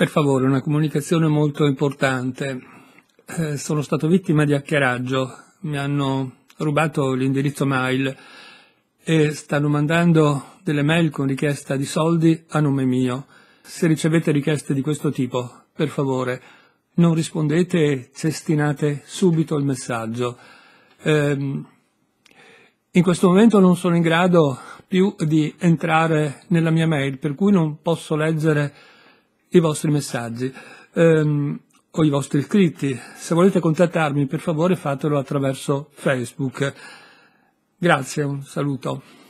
Per favore, una comunicazione molto importante. Eh, sono stato vittima di hackeraggio, mi hanno rubato l'indirizzo mail e stanno mandando delle mail con richiesta di soldi a nome mio. Se ricevete richieste di questo tipo, per favore, non rispondete e cestinate subito il messaggio. Eh, in questo momento non sono in grado più di entrare nella mia mail, per cui non posso leggere i vostri messaggi ehm, o i vostri iscritti. Se volete contattarmi, per favore fatelo attraverso Facebook. Grazie, un saluto.